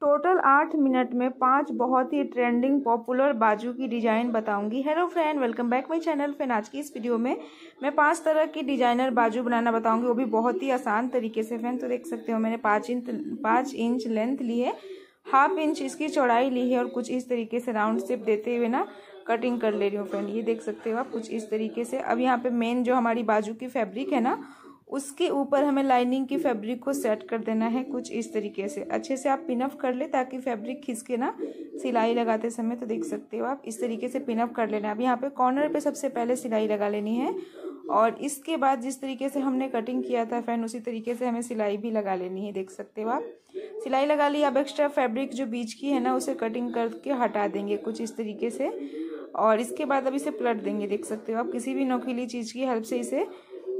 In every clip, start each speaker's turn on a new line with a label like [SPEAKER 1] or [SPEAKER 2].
[SPEAKER 1] total आठ minute में पांच बहुत ही ट्रेंडिंग पॉपुलर बाजू की डिज़ाइन बताऊंगी hello friend welcome back my channel friend आज की इस वीडियो में मैं पांच तरह की डिजाइनर बाजू बनाना बताऊंगी वो भी बहुत ही आसान तरीके से फ्रेंड तो देख सकते हो मैंने पाँच इंच पाँच इंच लेंथ ली है हाफ इंच इसकी चौड़ाई ली है और कुछ इस तरीके से राउंड शेप देते हुए ना कटिंग कर ले रही हूँ फ्रेंड ये देख सकते हो आप कुछ इस तरीके से अब यहाँ पे मेन जो हमारी बाजू की फैब्रिक है ना उसके ऊपर हमें लाइनिंग की फैब्रिक को सेट कर देना है कुछ इस तरीके से अच्छे से आप पिनअप कर ले ताकि फैब्रिक खिसके ना सिलाई लगाते समय तो देख सकते हो आप इस तरीके से पिनअप कर लेना अब यहाँ पे कॉर्नर पे सबसे पहले सिलाई लगा लेनी है और इसके बाद जिस तरीके से हमने कटिंग किया था फैन उसी तरीके से हमें सिलाई भी लगा लेनी है देख सकते हो आप सिलाई लगा ली अब एक्स्ट्रा फैब्रिक जो बीच की है ना उसे कटिंग करके हटा देंगे कुछ इस तरीके से और इसके बाद अब इसे पलट देंगे देख सकते हो आप किसी भी नोकीली चीज़ की हेल्प से इसे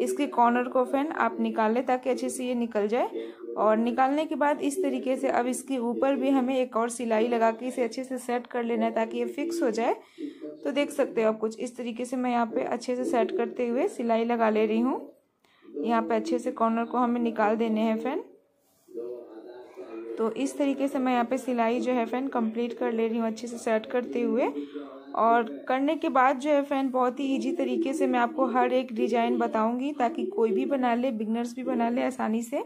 [SPEAKER 1] इसके कॉर्नर को फैन आप निकालें ताकि अच्छे से ये निकल जाए और निकालने के बाद इस तरीके से अब इसके ऊपर भी हमें एक और सिलाई लगा के इसे अच्छे से सेट कर लेना है ताकि ये फिक्स हो जाए तो देख सकते हो आप कुछ इस तरीके से मैं यहाँ पे अच्छे से सेट करते हुए सिलाई लगा ले रही हूँ यहाँ पे अच्छे से कॉर्नर को हमें निकाल देने हैं फैन तो इस तरीके से मैं यहाँ पे सिलाई जो है फैन कंप्लीट कर ले रही हूँ अच्छे से सेट करते हुए और करने के बाद जो है फ्रेंड बहुत ही इजी तरीके से मैं आपको हर एक डिजाइन बताऊंगी ताकि कोई भी बना ले बिगनर्स भी बना ले आसानी से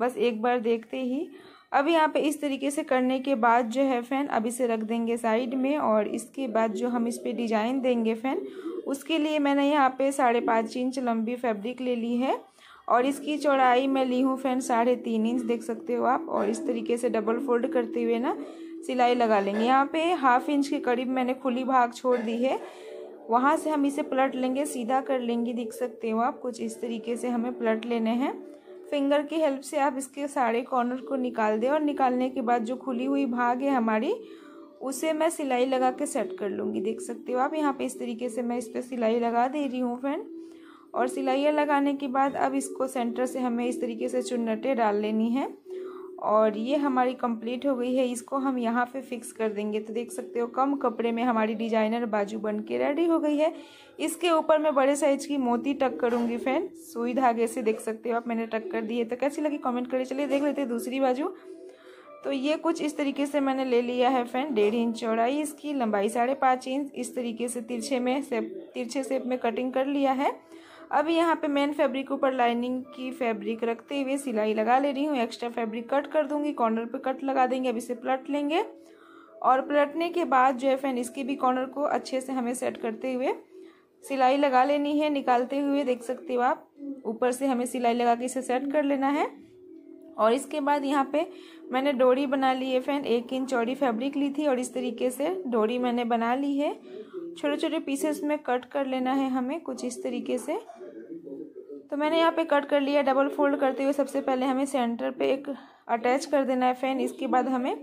[SPEAKER 1] बस एक बार देखते ही अब यहाँ पे इस तरीके से करने के बाद जो है फैन अभी से रख देंगे साइड में और इसके बाद जो हम इस पर डिजाइन देंगे फैन उसके लिए मैंने यहाँ पे साढ़े पाँच इंच लंबी फैब्रिक ले ली है और इसकी चौड़ाई मैं ली हूँ फैन साढ़े तीन इंच देख सकते हो आप और इस तरीके से डबल फोल्ड करते हुए ना सिलाई लगा लेंगे यहाँ पे हाफ इंच के करीब मैंने खुली भाग छोड़ दी है वहाँ से हम इसे पलट लेंगे सीधा कर लेंगे देख सकते हो आप कुछ इस तरीके से हमें पलट लेने हैं फिंगर की हेल्प से आप इसके सारे कॉर्नर को निकाल दें और निकालने के बाद जो खुली हुई भाग है हमारी उसे मैं सिलाई लगा के सेट कर लूँगी देख सकते हो आप यहाँ पे इस तरीके से मैं इस पर सिलाई लगा दे रही हूँ फ्रेंड और सिलाइयाँ लगाने के बाद अब इसको सेंटर से हमें इस तरीके से चुन्नटें डाल लेनी है और ये हमारी कंप्लीट हो गई है इसको हम यहाँ पे फिक्स कर देंगे तो देख सकते हो कम कपड़े में हमारी डिजाइनर बाजू बन के रेडी हो गई है इसके ऊपर मैं बड़े साइज की मोती टक करूँगी फ्रेंड सुई धागे से देख सकते हो आप मैंने टक कर दी है तो कैसी लगी कमेंट करें चलिए देख लेते दूसरी बाजू तो ये कुछ इस तरीके से मैंने ले लिया है फ्रेंड डेढ़ इंच चौड़ाई इसकी लंबाई साढ़े पाँच इंच इस तरीके से तिरछे में से तिरछे सेप में कटिंग कर लिया है अब यहाँ पे मेन फैब्रिक ऊपर लाइनिंग की फैब्रिक रखते हुए सिलाई लगा ले रही हूँ एक्स्ट्रा फैब्रिक कट कर दूंगी कॉर्नर पे कट लगा देंगे अब इसे पलट लेंगे और पलटने के बाद जो है फैन इसके भी कॉर्नर को अच्छे से हमें सेट करते हुए सिलाई लगा लेनी है निकालते हुए देख सकते हो आप ऊपर से हमें सिलाई लगा के इसे सेट कर लेना है और इसके बाद यहाँ पे मैंने डोरी बना ली है फैन एक इंच चौड़ी फैब्रिक ली थी और इस तरीके से डोरी मैंने बना ली है छोटे छोटे पीसेस में कट कर लेना है हमें कुछ इस तरीके से तो मैंने यहाँ पे कट कर लिया डबल फोल्ड करते हुए सबसे पहले हमें सेंटर पे एक अटैच कर देना है फैन इसके बाद हमें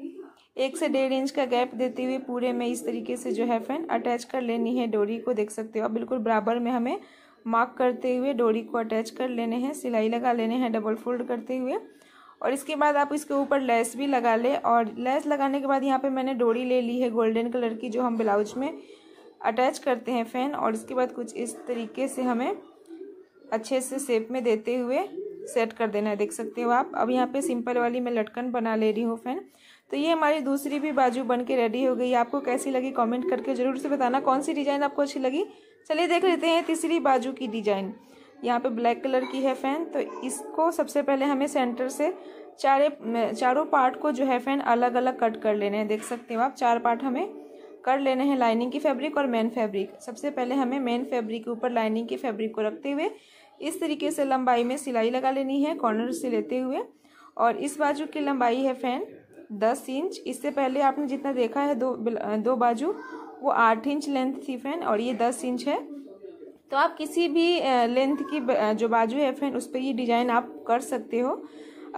[SPEAKER 1] एक से डेढ़ इंच का गैप देते हुए पूरे में इस तरीके से जो है फैन अटैच कर लेनी है डोरी को देख सकते हो अब बिल्कुल बराबर में हमें मार्क करते हुए डोरी को अटैच कर लेने हैं सिलाई लगा लेने हैं डबल फोल्ड करते हुए और इसके बाद आप इसके ऊपर लेस भी लगा ले और लेस लगाने के बाद यहाँ पे मैंने डोरी ले ली है गोल्डन कलर की जो हम ब्लाउज में अटैच करते हैं फैन और इसके बाद कुछ इस तरीके से हमें अच्छे से शेप में देते हुए सेट कर देना है देख सकते हो आप अब यहाँ पे सिंपल वाली मैं लटकन बना ले रही हूँ फ़ैन तो ये हमारी दूसरी भी बाजू बन के रेडी हो गई आपको कैसी लगी कमेंट करके ज़रूर से बताना कौन सी डिज़ाइन आपको अच्छी लगी चलिए देख लेते हैं तीसरी बाजू की डिज़ाइन यहाँ पे ब्लैक कलर की है फैन तो इसको सबसे पहले हमें सेंटर से चारे चारों पार्ट को जो है फैन अलग अलग कट कर लेने हैं देख सकते हो आप चार पार्ट हमें कर लेने हैं लाइनिंग की फैब्रिक और मेन फैब्रिक सबसे पहले हमें मेन फैब्रिक के ऊपर लाइनिंग के फैब्रिक को रखते हुए इस तरीके से लंबाई में सिलाई लगा लेनी है कॉर्नर से लेते हुए और इस बाजू की लंबाई है फैन दस इंच इससे पहले आपने जितना देखा है दो दो बाजू वो आठ इंच लेंथ थी फैन और ये दस इंच है तो आप किसी भी लेंथ की जो बाजू है फैन उस पर ये डिजाइन आप कर सकते हो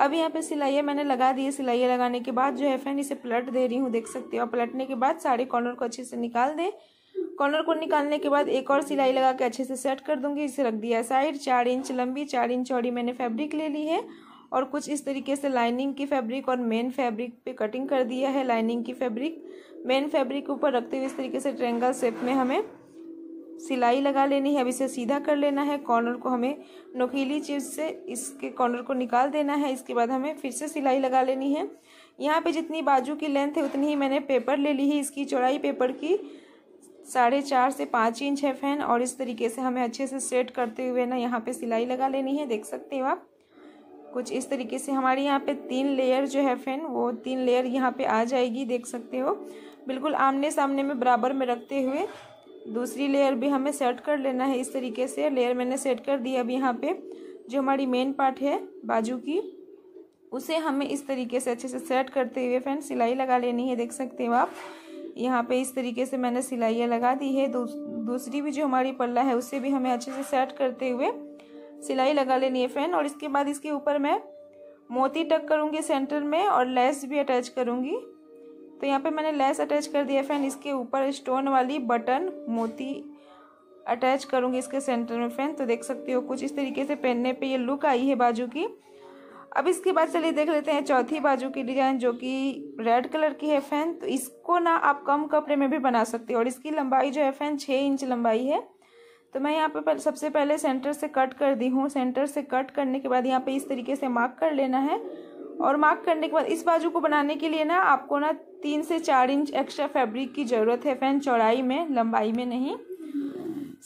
[SPEAKER 1] अब यहाँ पे सिलाइया मैंने लगा दी है सिलाइयाँ लगाने के बाद जो है फैन इसे पलट दे रही हूँ देख सकते हो पलटने के बाद सारे कॉर्नर को अच्छे से निकाल दें कॉर्नर को निकालने के बाद एक और सिलाई लगा के अच्छे से सेट कर दूंगी इसे रख दिया साइड चार इंच लंबी चार इंच चौड़ी मैंने फैब्रिक ले ली है और कुछ इस तरीके से लाइनिंग की फैब्रिक और मेन फैब्रिक पे कटिंग कर दिया है लाइनिंग की फैब्रिक मेन फैब्रिक के ऊपर रखते हुए इस तरीके से ट्रेंगल शेप में हमें सिलाई लगा लेनी है अब इसे सीधा कर लेना है कॉर्नर को हमें नोकीली चीज से इसके कॉर्नर को निकाल देना है इसके बाद हमें फिर से सिलाई लगा लेनी है यहाँ पे जितनी बाजू की लेंथ है उतनी ही मैंने पेपर ले ली है इसकी चौड़ाई पेपर की साढ़े चार से पाँच इंच है फैन और इस तरीके से हमें अच्छे से सेट करते हुए ना यहाँ पे सिलाई लगा लेनी है देख सकते हो आप कुछ इस तरीके से हमारे यहाँ पे तीन लेयर जो है फैन वो तीन लेयर यहाँ पे आ जाएगी देख सकते हो बिल्कुल आमने सामने में बराबर में रखते हुए दूसरी लेयर भी हमें सेट कर लेना है इस तरीके से लेयर मैंने सेट कर दी अब यहाँ पर जो हमारी मेन पार्ट है बाजू की उसे हमें इस तरीके से अच्छे से सेट करते हुए फैन सिलाई लगा लेनी है देख सकते हो आप यहाँ पे इस तरीके से मैंने सिलाइयाँ लगा दी है दूसरी भी जो हमारी पल्ला है उससे भी हमें अच्छे से सेट करते हुए सिलाई लगा लेनी है फ्रेंड और इसके बाद इसके ऊपर मैं मोती टक करूँगी सेंटर में और लेस भी अटैच करूँगी तो यहाँ पे मैंने लेस अटैच कर दिया फ्रेंड इसके ऊपर स्टोन वाली बटन मोती अटैच करूँगी इसके सेंटर में फ्रेंड तो देख सकते हो कुछ इस तरीके से पहनने पे ये लुक आई है बाजू की अब इसके बाद चलिए देख लेते हैं चौथी बाजू की डिजाइन जो कि रेड कलर की है फैन तो इसको ना आप कम कपड़े में भी बना सकते हो और इसकी लंबाई जो है फैन छः इंच लंबाई है तो मैं यहाँ पे सबसे पहले सेंटर से कट कर दी हूँ सेंटर से कट करने के बाद यहाँ पे इस तरीके से मार्क कर लेना है और मार्क करने के बाद इस बाजू को बनाने के लिए ना आपको ना तीन से चार इंच एक्स्ट्रा फैब्रिक की ज़रूरत है फैन चौड़ाई में लंबाई में नहीं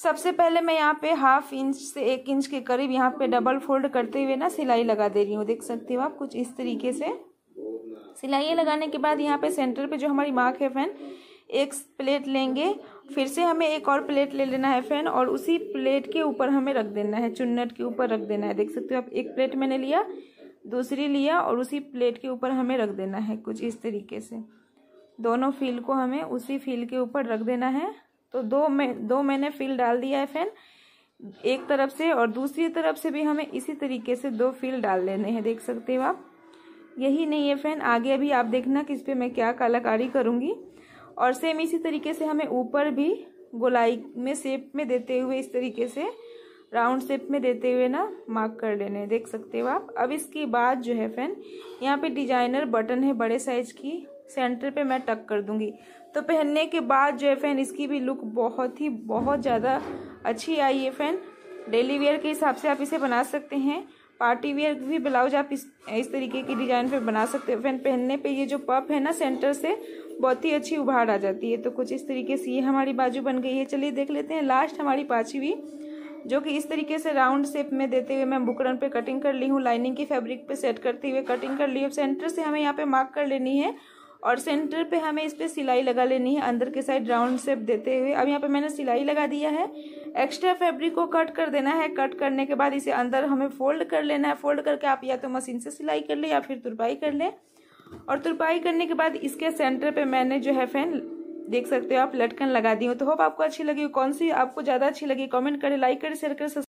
[SPEAKER 1] सबसे पहले मैं यहाँ पे हाफ इंच से एक इंच के करीब यहाँ पे डबल फोल्ड करते हुए ना सिलाई लगा दे रही हूँ देख सकते हो आप कुछ इस तरीके से सिलाई लगाने के बाद यहाँ पे सेंटर पे जो हमारी मार्क है फैन एक प्लेट लेंगे फिर से हमें एक और प्लेट ले लेना है फैन और उसी प्लेट के ऊपर हमें रख देना है चुन्नट के ऊपर रख देना है देख सकते हो आप एक प्लेट मैंने लिया दूसरी लिया और उसी प्लेट के ऊपर हमें रख देना है कुछ इस तरीके से दोनों फील को हमें उसी फील के ऊपर रख देना है तो दो में दो मैंने फील डाल दिया है फैन एक तरफ से और दूसरी तरफ से भी हमें इसी तरीके से दो फील डाल लेने हैं देख सकते हो आप यही नहीं है फैन आगे अभी आप देखना कि इस पर मैं क्या कलाकारी करूँगी और सेम इसी तरीके से हमें ऊपर भी गोलाई में शेप में देते हुए इस तरीके से राउंड शेप में देते हुए ना मार्क कर लेने देख सकते हो आप अब इसके बाद जो है फैन यहाँ पे डिजाइनर बटन है बड़े साइज की सेंटर पे मैं टक कर दूंगी तो पहनने के बाद जो है फैन इसकी भी लुक बहुत ही बहुत ज़्यादा अच्छी आई है फैन डेली वेयर के हिसाब से आप इसे बना सकते हैं पार्टी वेयर भी ब्लाउज आप इस इस तरीके की डिजाइन पे बना सकते हैं फैन पहनने पे ये जो पप है ना सेंटर से बहुत ही अच्छी उभार आ जाती है तो कुछ इस तरीके से ये हमारी बाजू बन गई है चलिए देख लेते हैं लास्ट हमारी पाँचवीं जो कि इस तरीके से राउंड शेप में देते हुए मैं बुकरन पे कटिंग कर ली हूँ लाइनिंग की फैब्रिक पे सेट करते हुए कटिंग कर ली हूँ सेंटर से हमें यहाँ पे मार्क कर लेनी है और सेंटर पे हमें इस पर सिलाई लगा लेनी है अंदर के साइड राउंड शेप देते हुए अब यहाँ पे मैंने सिलाई लगा दिया है एक्स्ट्रा फैब्रिक को कट कर देना है कट करने के बाद इसे अंदर हमें फोल्ड कर लेना है फोल्ड करके आप या तो मशीन से सिलाई कर लें या फिर तुरपाई कर लें और तुरपाई करने के बाद इसके सेंटर पर मैंने जो है फैन देख सकते हो आप लटकन लगा दी हूँ तो होप आपको अच्छी लगी कौन सी आपको ज़्यादा अच्छी लगी कॉमेंट करें लाइक करें शेयर करें